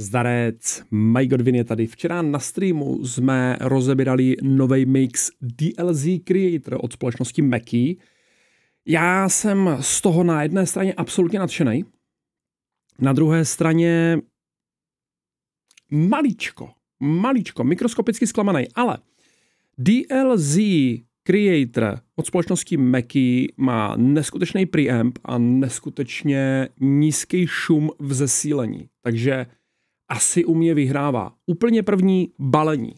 Zdarec, my Godwin je tady. Včera na streamu jsme rozebírali nový mix DLZ Creator od společnosti Mackie. Já jsem z toho na jedné straně absolutně nadšený, na druhé straně maličko, maličko, mikroskopicky zklamaný, ale DLZ Creator od společnosti Mackie má neskutečný preamp a neskutečně nízký šum v zesílení. Takže asi u mě vyhrává. Úplně první balení.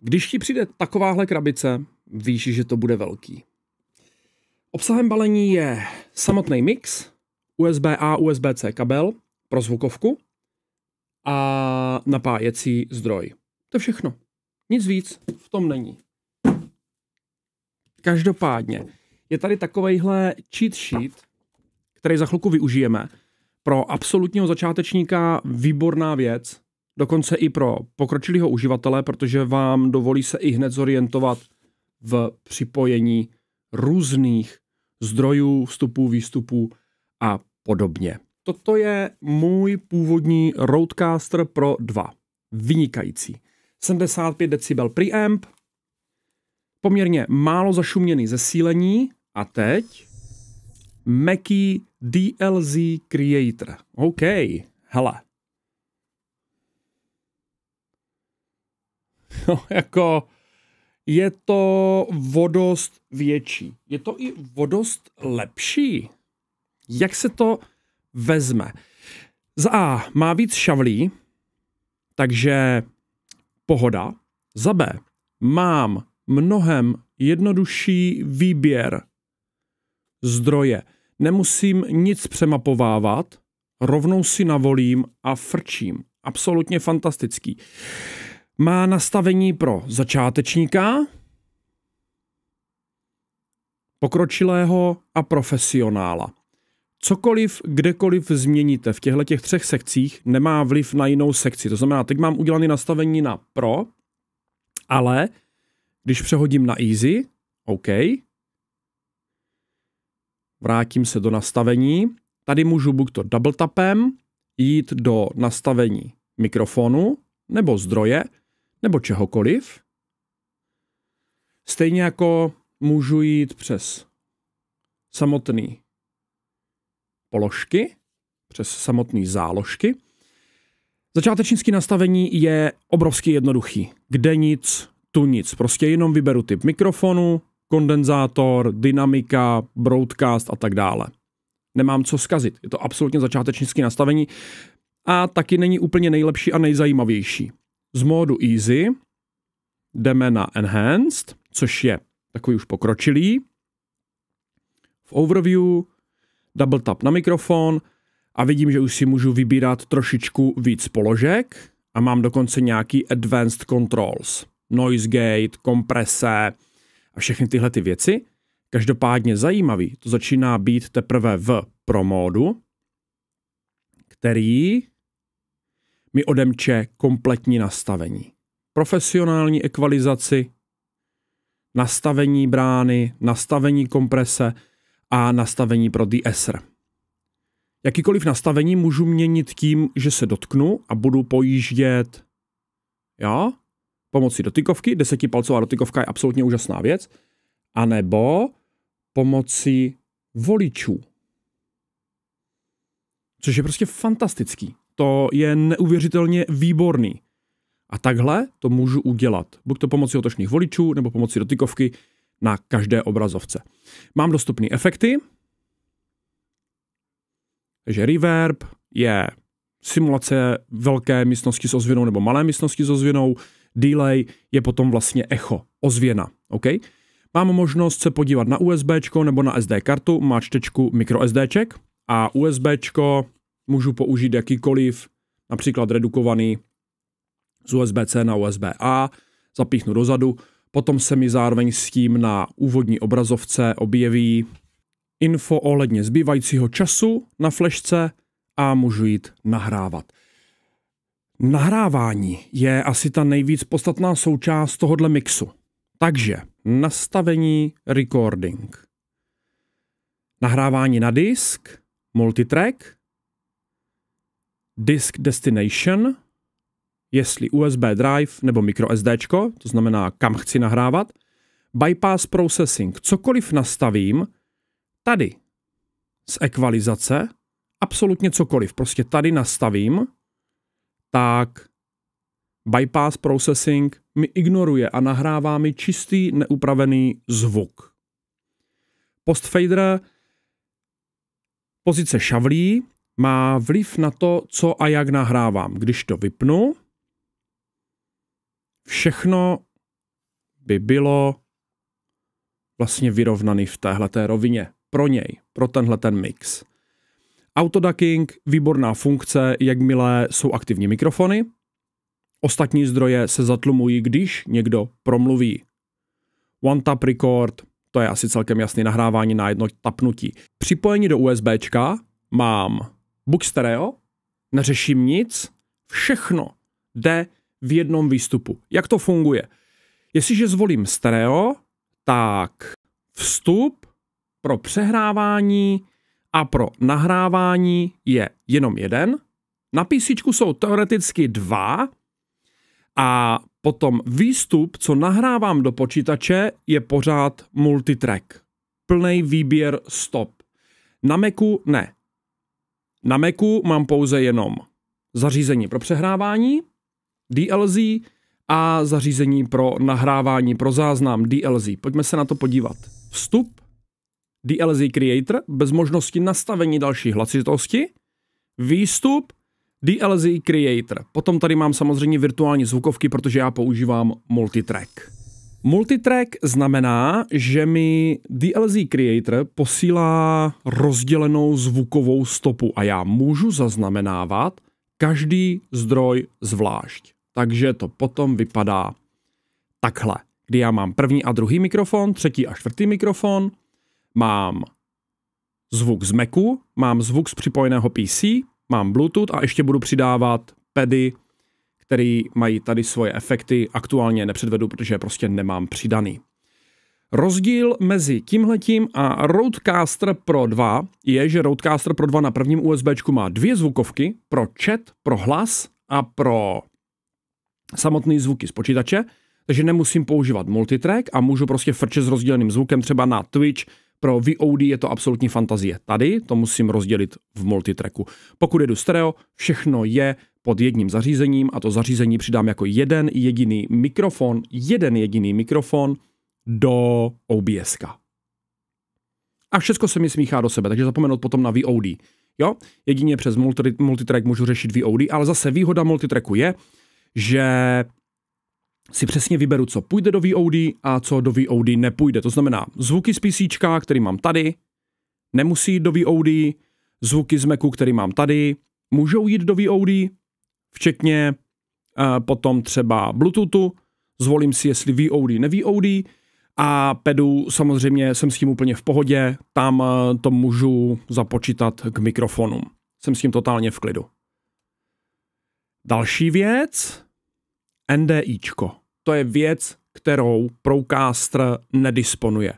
Když ti přijde takováhle krabice, víš, že to bude velký. Obsahem balení je samotný mix, USB-A, USB-C kabel pro zvukovku a napájecí zdroj. To je všechno. Nic víc v tom není. Každopádně je tady takovejhle cheat sheet, který za chvilku využijeme, pro absolutního začátečníka výborná věc, dokonce i pro pokročilého uživatele, protože vám dovolí se i hned zorientovat v připojení různých zdrojů, vstupů, výstupů a podobně. Toto je můj původní Roadcaster Pro 2. Vynikající. 75 decibel preamp, poměrně málo zašuměný zesílení a teď meký Dlz Creator. OK, hele. No, jako je to vodost větší. Je to i vodost lepší. Jak se to vezme? Za A má víc šavlí, takže pohoda. Za B mám mnohem jednodušší výběr zdroje nemusím nic přemapovávat, rovnou si navolím a frčím. Absolutně fantastický. Má nastavení pro začátečníka, pokročilého a profesionála. Cokoliv, kdekoliv změníte v těchto těch třech sekcích, nemá vliv na jinou sekci. To znamená, teď mám udělané nastavení na pro, ale když přehodím na easy, OK, vrátím se do nastavení. Tady můžu buď to double tapem jít do nastavení mikrofonu nebo zdroje nebo čehokoliv. Stejně jako můžu jít přes samotný položky, přes samotné záložky. Začátečnické nastavení je obrovsky jednoduchý. Kde nic, tu nic. Prostě jenom vyberu typ mikrofonu, kondenzátor, dynamika, broadcast a tak dále. Nemám co zkazit, je to absolutně začátečnické nastavení a taky není úplně nejlepší a nejzajímavější. Z módu Easy jdeme na Enhanced, což je takový už pokročilý. V Overview double tap na mikrofon a vidím, že už si můžu vybírat trošičku víc položek a mám dokonce nějaký Advanced Controls. Noise Gate, komprese, všechny tyhle ty věci. Každopádně zajímavý, to začíná být teprve v promódu, který mi odemče kompletní nastavení. Profesionální ekvalizaci, nastavení brány, nastavení komprese a nastavení pro DSR. Jakýkoliv nastavení můžu měnit tím, že se dotknu a budu pojíždět. Jo? pomocí dotykovky, desetipalcová dotykovka je absolutně úžasná věc, anebo pomocí voličů. Což je prostě fantastický. To je neuvěřitelně výborný. A takhle to můžu udělat. Buď to pomocí otočných voličů, nebo pomocí dotykovky na každé obrazovce. Mám dostupné efekty. Takže reverb je simulace velké místnosti s ozvěnou nebo malé místnosti s ozvěnou delay je potom vlastně echo, ozvěna. Okay? Mám možnost se podívat na USB nebo na SD kartu, má čtečku microSD a USB můžu použít jakýkoliv, například redukovaný z USB-C na USB-A, zapíchnu dozadu, potom se mi zároveň s tím na úvodní obrazovce objeví info ohledně zbývajícího času na flešce a můžu jít nahrávat. Nahrávání je asi ta nejvíc podstatná součást tohohle mixu. Takže nastavení recording. Nahrávání na disk, multitrack, disk destination, jestli USB drive nebo microSD, to znamená kam chci nahrávat, bypass processing, cokoliv nastavím, tady z ekvalizace, absolutně cokoliv, prostě tady nastavím, tak bypass processing mi ignoruje a nahrává mi čistý neupravený zvuk. Postfader pozice šavlí má vliv na to, co a jak nahrávám. Když to vypnu, všechno by bylo vlastně vyrovnaný v téhleté rovině pro něj, pro tenhle ten mix. Autoducking, výborná funkce, jakmile jsou aktivní mikrofony. Ostatní zdroje se zatlumují, když někdo promluví. One tap record, to je asi celkem jasný nahrávání na jedno tapnutí. Připojení do USBčka mám Book Stereo, neřeším nic, všechno jde v jednom výstupu. Jak to funguje? Jestliže zvolím stereo, tak vstup pro přehrávání a pro nahrávání je jenom jeden. Na PC jsou teoreticky dva a potom výstup, co nahrávám do počítače, je pořád multitrack. Plný výběr stop. Na Macu ne. Na Macu mám pouze jenom zařízení pro přehrávání, DLZ a zařízení pro nahrávání pro záznam, DLZ. Pojďme se na to podívat. Vstup, DLZ Creator bez možnosti nastavení další hlasitosti, výstup, DLZ Creator. Potom tady mám samozřejmě virtuální zvukovky, protože já používám multitrack. Multitrack znamená, že mi DLZ Creator posílá rozdělenou zvukovou stopu a já můžu zaznamenávat každý zdroj zvlášť. Takže to potom vypadá takhle, kdy já mám první a druhý mikrofon, třetí a čtvrtý mikrofon, mám zvuk z Macu, mám zvuk z připojeného PC, mám Bluetooth a ještě budu přidávat pedy, který mají tady svoje efekty. Aktuálně nepředvedu, protože prostě nemám přidaný. Rozdíl mezi tímhletím a Roadcaster Pro 2 je, že Roadcaster Pro 2 na prvním USBčku má dvě zvukovky pro chat, pro hlas a pro samotný zvuky z počítače, takže nemusím používat multitrack a můžu prostě frčet s rozděleným zvukem třeba na Twitch pro VOD je to absolutní fantazie. Tady to musím rozdělit v multitracku. Pokud jedu stereo, všechno je pod jedním zařízením a to zařízení přidám jako jeden jediný mikrofon, jeden jediný mikrofon do obs -ka. A všechno se mi smíchá do sebe, takže zapomenout potom na VOD. Jo, jedině přes multitrack můžu řešit VOD, ale zase výhoda multitracku je, že si přesně vyberu, co půjde do VOD a co do VOD nepůjde. To znamená, zvuky z PC, který mám tady, nemusí do VOD, zvuky z Macu, který mám tady, můžou jít do VOD, včetně e, potom třeba Bluetoothu, zvolím si, jestli VOD, ne VOD, a pedu samozřejmě jsem s tím úplně v pohodě, tam eh, to můžu započítat k mikrofonům. Jsem s tím totálně v klidu. Další věc, NDIčko to je věc, kterou Procaster nedisponuje.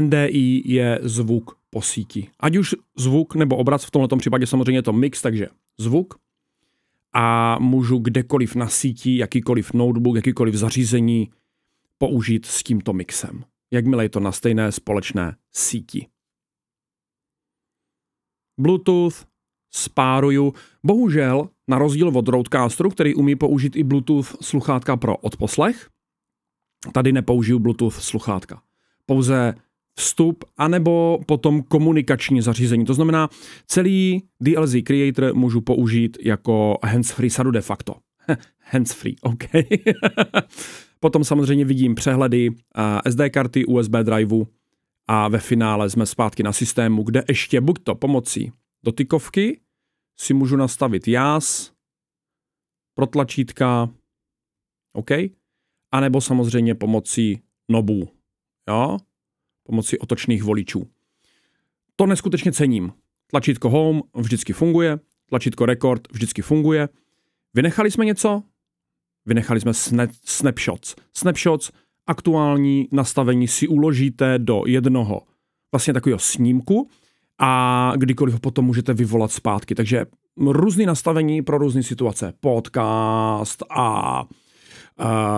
NDI je zvuk po síti. Ať už zvuk nebo obraz, v tomto případě samozřejmě je to mix, takže zvuk a můžu kdekoliv na síti, jakýkoliv notebook, jakýkoliv zařízení použít s tímto mixem. Jakmile je to na stejné společné síti. Bluetooth, spáruju. Bohužel, na rozdíl od Roadcasteru, který umí použít i Bluetooth sluchátka pro odposlech, tady nepoužiju Bluetooth sluchátka. Pouze vstup, anebo potom komunikační zařízení. To znamená, celý DLZ Creator můžu použít jako hands-free sadu de facto. hands-free, OK. potom samozřejmě vidím přehledy eh, SD karty, USB driveu a ve finále jsme zpátky na systému, kde ještě buď to pomocí dotykovky, si můžu nastavit jas, pro tlačítka, OK? A nebo samozřejmě pomocí nobů, jo? Pomocí otočných voličů. To neskutečně cením. Tlačítko home vždycky funguje, tlačítko record vždycky funguje. Vynechali jsme něco? Vynechali jsme sna- snapshots. Snapshots, aktuální nastavení si uložíte do jednoho vlastně takového snímku, a kdykoliv ho potom můžete vyvolat zpátky. Takže různé nastavení pro různé situace. Podcast a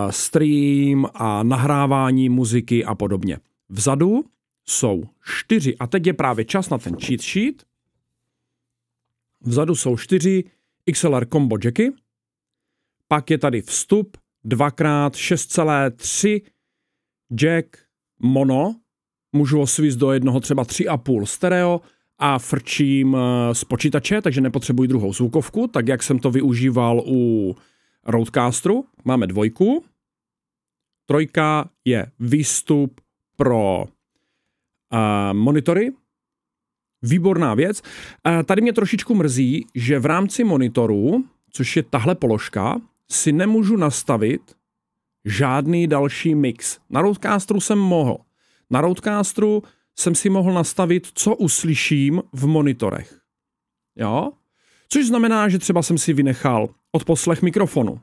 stream a nahrávání muziky a podobně. Vzadu jsou čtyři. A teď je právě čas na ten cheat sheet. Vzadu jsou čtyři XLR combo jacky. Pak je tady vstup 2x6,3 jack mono můžu osvíst do jednoho třeba 3,5 stereo a frčím eh, z počítače, takže nepotřebuji druhou zvukovku, tak jak jsem to využíval u Roadcasteru. Máme dvojku. Trojka je výstup pro uh, monitory. Výborná věc. Uh, tady mě trošičku mrzí, že v rámci monitoru, což je tahle položka, si nemůžu nastavit žádný další mix. Na Roadcasteru jsem mohl. Na Roadcastru jsem si mohl nastavit, co uslyším v monitorech. Jo? Což znamená, že třeba jsem si vynechal od poslech mikrofonu.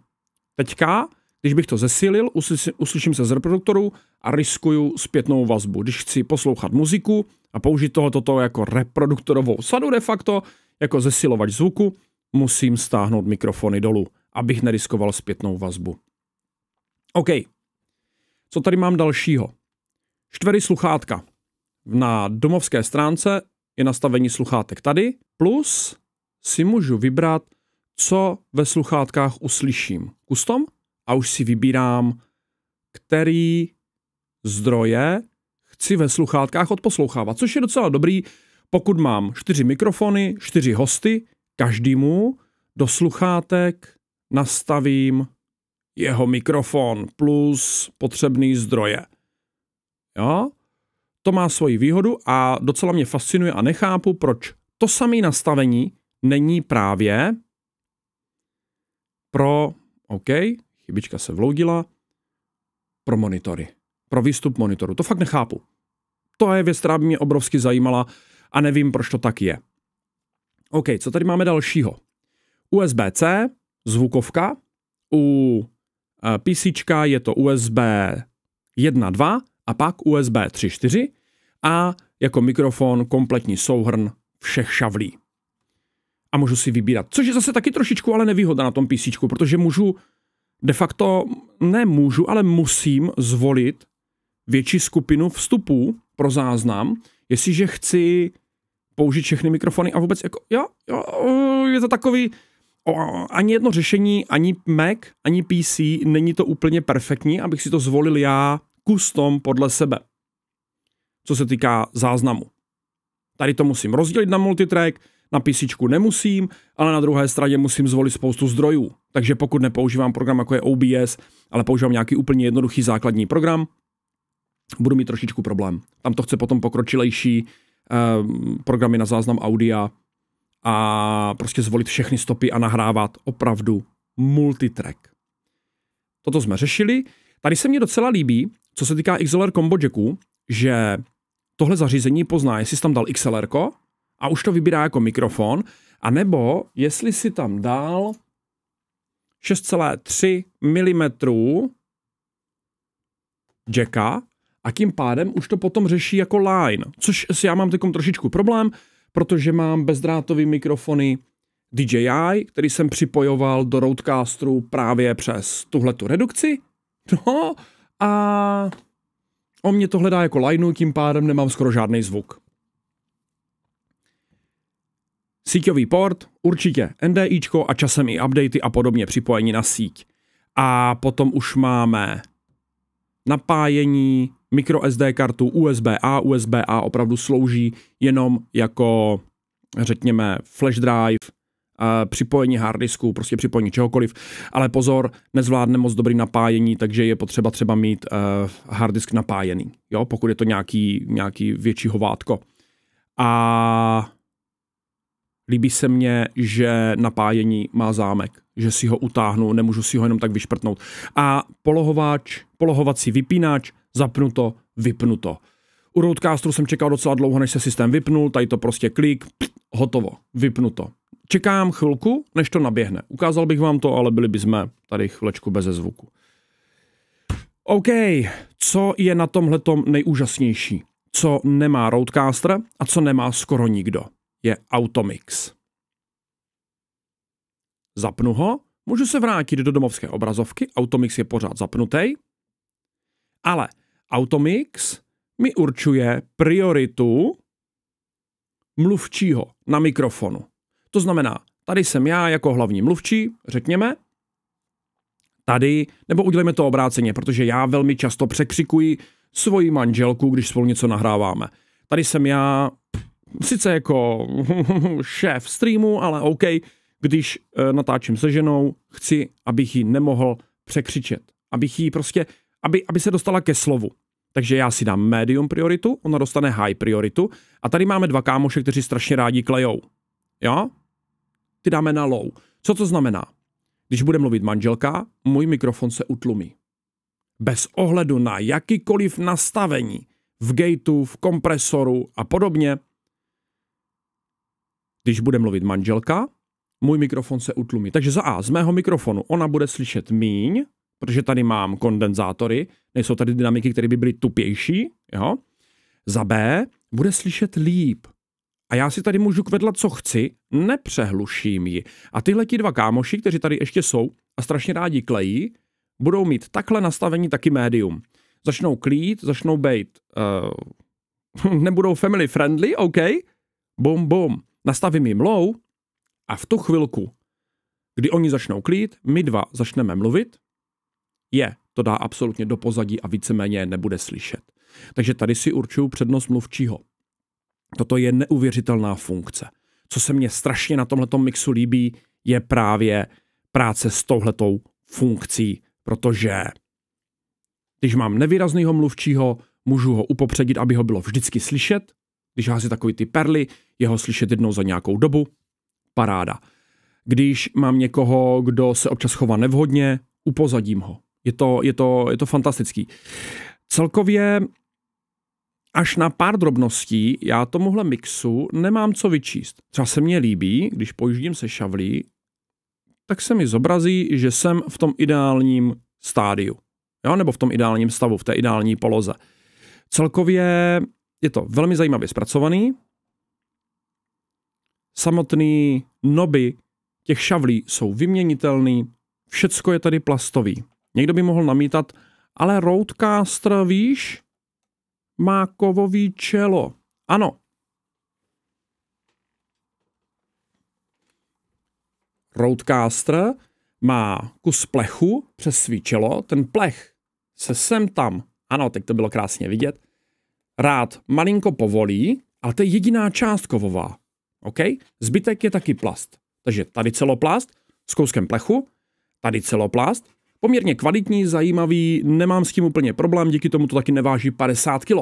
Teďka, když bych to zesilil, uslyším se z reproduktoru a riskuju zpětnou vazbu. Když chci poslouchat muziku a použít tohoto jako reproduktorovou sadu de facto, jako zesilovač zvuku, musím stáhnout mikrofony dolů, abych neriskoval zpětnou vazbu. OK. Co tady mám dalšího? Štvery sluchátka. Na domovské stránce je nastavení sluchátek tady, plus si můžu vybrat, co ve sluchátkách uslyším. Custom a už si vybírám, který zdroje chci ve sluchátkách odposlouchávat, což je docela dobrý, pokud mám čtyři mikrofony, čtyři hosty, každému do sluchátek nastavím jeho mikrofon plus potřebný zdroje. Jo? To má svoji výhodu a docela mě fascinuje a nechápu, proč to samé nastavení není právě pro, OK, chybička se vloudila, pro monitory, pro výstup monitoru. To fakt nechápu. To je věc, která by mě obrovsky zajímala a nevím, proč to tak je. OK, co tady máme dalšího? USB-C, zvukovka, u eh, PC je to USB 1.2 a pak USB 3.4 a jako mikrofon kompletní souhrn všech šavlí. A můžu si vybírat, což je zase taky trošičku ale nevýhoda na tom PC, protože můžu de facto, nemůžu, ale musím zvolit větší skupinu vstupů pro záznam, jestliže chci použít všechny mikrofony a vůbec jako, jo, jo, je to takový, o, ani jedno řešení, ani Mac, ani PC, není to úplně perfektní, abych si to zvolil já custom podle sebe, co se týká záznamu. Tady to musím rozdělit na multitrack, na PC nemusím, ale na druhé straně musím zvolit spoustu zdrojů. Takže pokud nepoužívám program jako je OBS, ale používám nějaký úplně jednoduchý základní program, budu mít trošičku problém. Tam to chce potom pokročilejší ehm, programy na záznam audia a prostě zvolit všechny stopy a nahrávat opravdu multitrack. Toto jsme řešili. Tady se mně docela líbí, co se týká XLR combo jacku, že tohle zařízení pozná, jestli jsi tam dal XLR a už to vybírá jako mikrofon, a nebo jestli si tam dal 6,3 mm jacka a tím pádem už to potom řeší jako line, což si já mám takom trošičku problém, protože mám bezdrátový mikrofony DJI, který jsem připojoval do Roadcasteru právě přes tuhletu redukci. No, a on mě to hledá jako lajnu tím pádem nemám skoro žádný zvuk. Síťový port, určitě NDIčko a časem i updaty a podobně připojení na síť. A potom už máme napájení, microSD kartu, USB-A. USB-A opravdu slouží jenom jako, řekněme, flash drive, připojení harddisku, prostě připojení čehokoliv, ale pozor, nezvládne moc dobrý napájení, takže je potřeba třeba mít eh, harddisk napájený, jo, pokud je to nějaký, nějaký větší hovátko. A líbí se mně, že napájení má zámek, že si ho utáhnu, nemůžu si ho jenom tak vyšprtnout. A polohováč, polohovací vypínač, zapnuto, vypnuto. U Roadcasteru jsem čekal docela dlouho, než se systém vypnul, tady to prostě klik, hotovo, vypnuto čekám chvilku, než to naběhne. Ukázal bych vám to, ale byli bychom tady chvilečku bez zvuku. OK, co je na tom nejúžasnější? Co nemá Roadcaster a co nemá skoro nikdo? Je Automix. Zapnu ho, můžu se vrátit do domovské obrazovky, Automix je pořád zapnutý, ale Automix mi určuje prioritu mluvčího na mikrofonu. To znamená, tady jsem já jako hlavní mluvčí, řekněme, tady, nebo udělejme to obráceně, protože já velmi často překřikuji svoji manželku, když spolu něco nahráváme. Tady jsem já, sice jako šéf streamu, ale OK, když eh, natáčím se ženou, chci, abych ji nemohl překřičet. Abych ji prostě, aby, aby se dostala ke slovu. Takže já si dám medium prioritu, ona dostane high prioritu. A tady máme dva kámoše, kteří strašně rádi klejou. Jo? ty dáme na low. Co to znamená? Když bude mluvit manželka, můj mikrofon se utlumí. Bez ohledu na jakýkoliv nastavení v gateu, v kompresoru a podobně. Když bude mluvit manželka, můj mikrofon se utlumí. Takže za A, z mého mikrofonu ona bude slyšet míň, protože tady mám kondenzátory, nejsou tady dynamiky, které by byly tupější, jo? Za B, bude slyšet líp, a já si tady můžu kvedlat, co chci, nepřehluším ji. A tyhle ti dva kámoši, kteří tady ještě jsou a strašně rádi klejí, budou mít takhle nastavení taky médium. Začnou klít, začnou být, uh, nebudou family friendly, OK, bum, bum. Nastavím jim low a v tu chvilku, kdy oni začnou klít, my dva začneme mluvit, je, to dá absolutně do pozadí a víceméně nebude slyšet. Takže tady si určuju přednost mluvčího. Toto je neuvěřitelná funkce. Co se mně strašně na tomhle mixu líbí, je právě práce s touhletou funkcí, protože když mám nevýrazného mluvčího, můžu ho upopředit, aby ho bylo vždycky slyšet. Když hází takový ty perly, je ho slyšet jednou za nějakou dobu. Paráda. Když mám někoho, kdo se občas chová nevhodně, upozadím ho. Je to, je to, je to fantastický. Celkově až na pár drobností já tomuhle mixu nemám co vyčíst. Třeba se mně líbí, když pojíždím se šavlí, tak se mi zobrazí, že jsem v tom ideálním stádiu. Jo? Nebo v tom ideálním stavu, v té ideální poloze. Celkově je to velmi zajímavě zpracovaný. Samotný noby těch šavlí jsou vyměnitelný. Všecko je tady plastový. Někdo by mohl namítat, ale roadcaster, víš, má kovový čelo. Ano. Roadcaster má kus plechu přes svý čelo, ten plech se sem tam, ano, teď to bylo krásně vidět, rád malinko povolí, ale to je jediná část kovová. OK? Zbytek je taky plast. Takže tady celoplast s kouskem plechu, tady celoplast Poměrně kvalitní, zajímavý, nemám s tím úplně problém, díky tomu to taky neváží 50 kg.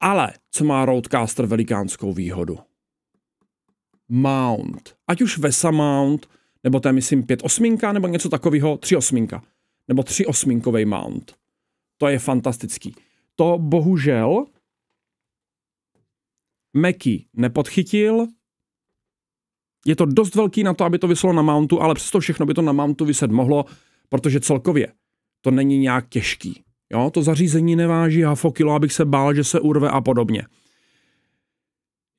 Ale co má Roadcaster velikánskou výhodu? Mount. Ať už Vesa Mount, nebo to je myslím 5 osminka, nebo něco takového, 3 osminka. Nebo 3 osminkový mount. To je fantastický. To bohužel Meky nepodchytil. Je to dost velký na to, aby to vyslo na mountu, ale přesto všechno by to na mountu vyset mohlo protože celkově to není nějak těžký. Jo, to zařízení neváží hafo kilo, abych se bál, že se urve a podobně.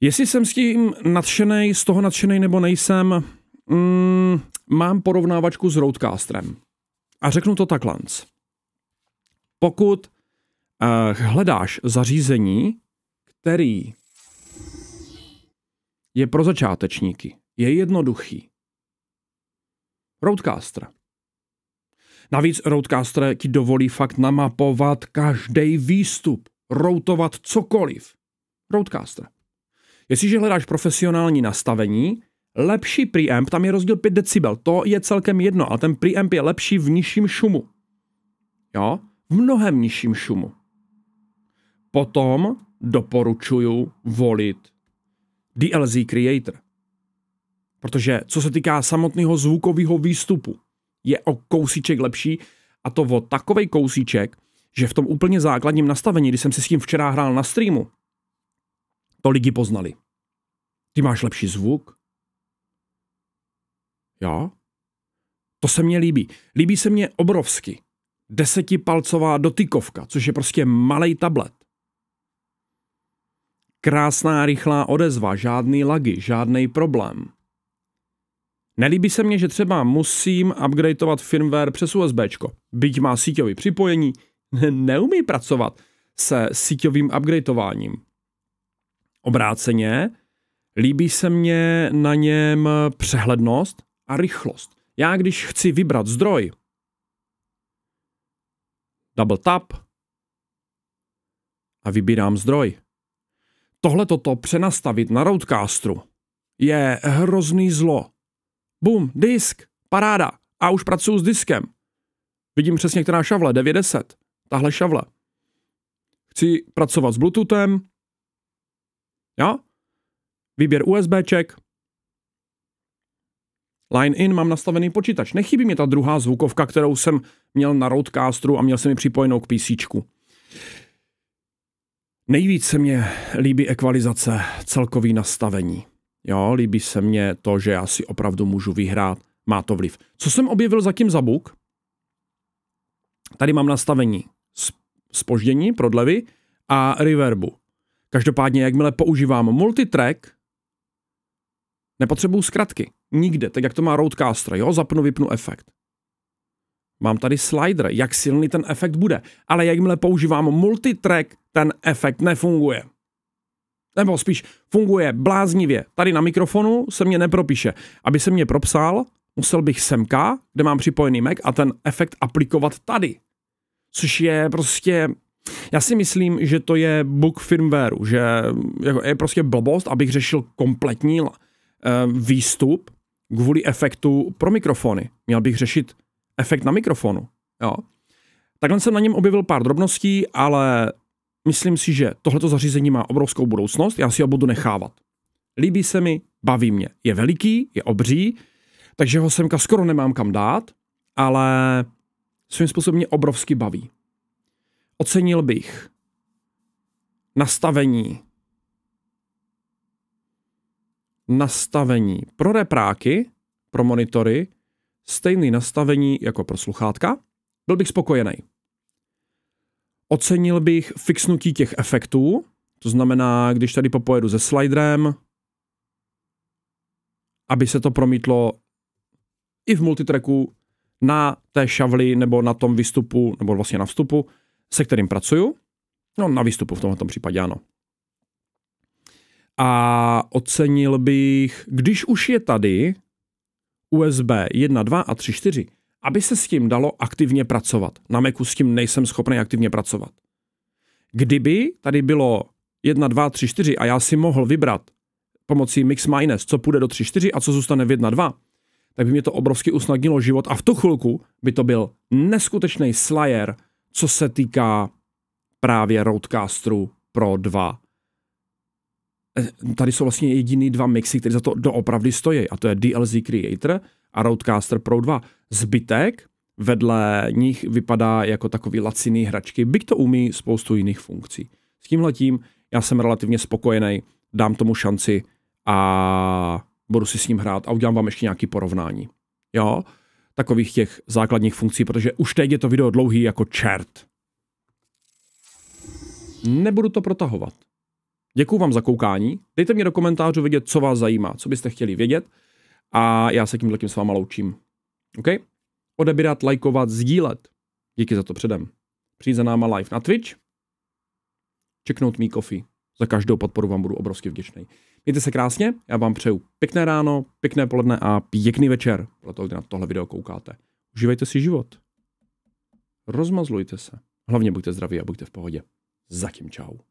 Jestli jsem s tím nadšený, z toho nadšený nebo nejsem, mm, mám porovnávačku s Roadcastrem. A řeknu to takhle. Pokud eh, hledáš zařízení, který je pro začátečníky, je jednoduchý. Roadcaster. Navíc Roadcaster ti dovolí fakt namapovat každý výstup, routovat cokoliv. Roadcaster. Jestliže hledáš profesionální nastavení, lepší preamp, tam je rozdíl 5 decibel, to je celkem jedno, a ten preamp je lepší v nižším šumu. Jo? V mnohem nižším šumu. Potom doporučuju volit DLZ Creator. Protože co se týká samotného zvukového výstupu, je o kousíček lepší a to o takovej kousíček, že v tom úplně základním nastavení, kdy jsem si s tím včera hrál na streamu, to lidi poznali. Ty máš lepší zvuk? Já? To se mně líbí. Líbí se mně obrovsky. Desetipalcová dotykovka, což je prostě malý tablet. Krásná, rychlá odezva, žádný lagy, žádný problém. Nelíbí se mně, že třeba musím upgradeovat firmware přes USB. Byť má síťový připojení, neumí pracovat se síťovým upgradeováním. Obráceně, líbí se mně na něm přehlednost a rychlost. Já když chci vybrat zdroj, double tap a vybírám zdroj. Tohle toto přenastavit na roadcastru je hrozný zlo bum, disk, paráda. A už pracuju s diskem. Vidím přesně, která šavle, 910. Tahle šavle. Chci pracovat s Bluetoothem. Jo? Výběr USBček. Line in mám nastavený počítač. Nechybí mi ta druhá zvukovka, kterou jsem měl na Roadcasteru a měl jsem ji připojenou k PC. Nejvíc se mě líbí ekvalizace, celkový nastavení. Jo, líbí se mně to, že já si opravdu můžu vyhrát. Má to vliv. Co jsem objevil zatím za buk? Tady mám nastavení spoždění, prodlevy a reverbu. Každopádně, jakmile používám multitrack, nepotřebuju zkratky. Nikde, tak jak to má Roadcaster, jo, zapnu, vypnu efekt. Mám tady slider, jak silný ten efekt bude, ale jakmile používám multitrack, ten efekt nefunguje nebo spíš funguje bláznivě. Tady na mikrofonu se mě nepropíše. Aby se mě propsal, musel bych semka, kde mám připojený Mac a ten efekt aplikovat tady. Což je prostě já si myslím, že to je bug firmwareu, že jako, je prostě blbost, abych řešil kompletní eh, výstup kvůli efektu pro mikrofony. Měl bych řešit efekt na mikrofonu. Jo. Takhle jsem na něm objevil pár drobností, ale myslím si, že tohleto zařízení má obrovskou budoucnost, já si ho budu nechávat. Líbí se mi, baví mě. Je veliký, je obří, takže ho semka skoro nemám kam dát, ale svým způsobem mě obrovsky baví. Ocenil bych nastavení nastavení pro repráky, pro monitory, stejný nastavení jako pro sluchátka, byl bych spokojený. Ocenil bych fixnutí těch efektů, to znamená, když tady popojedu se sliderem, aby se to promítlo i v multitracku na té šavli nebo na tom výstupu, nebo vlastně na vstupu, se kterým pracuju. No na výstupu v tomto případě ano. A ocenil bych, když už je tady USB 1, 2 a 3, 4, aby se s tím dalo aktivně pracovat. Na Macu s tím nejsem schopný aktivně pracovat. Kdyby tady bylo 1, 2, 3, 4 a já si mohl vybrat pomocí Mix Minus, co půjde do 3, 4 a co zůstane v 1, 2, tak by mě to obrovsky usnadnilo život a v tu chvilku by to byl neskutečný slayer, co se týká právě roadcasteru pro 2. Eh, tady jsou vlastně jediný dva mixy, které za to doopravdy stojí a to je DLZ Creator a Roadcaster Pro 2. Zbytek vedle nich vypadá jako takový laciný hračky, byť to umí spoustu jiných funkcí. S tímhletím já jsem relativně spokojený, dám tomu šanci a budu si s ním hrát a udělám vám ještě nějaké porovnání. Jo, takových těch základních funkcí, protože už teď je to video dlouhý jako čert. Nebudu to protahovat. Děkuji vám za koukání. Dejte mě do komentářů vědět, co vás zajímá, co byste chtěli vědět. A já se tímhle tím s váma loučím. OK? Odebírat, lajkovat, sdílet. Díky za to předem. Přijít za náma live na Twitch. Čeknout mý kofi. Za každou podporu vám budu obrovsky vděčný. Mějte se krásně, já vám přeju pěkné ráno, pěkné poledne a pěkný večer, pro to, kdy na tohle video koukáte. Užívejte si život. Rozmazlujte se. Hlavně buďte zdraví a buďte v pohodě. Zatím čau.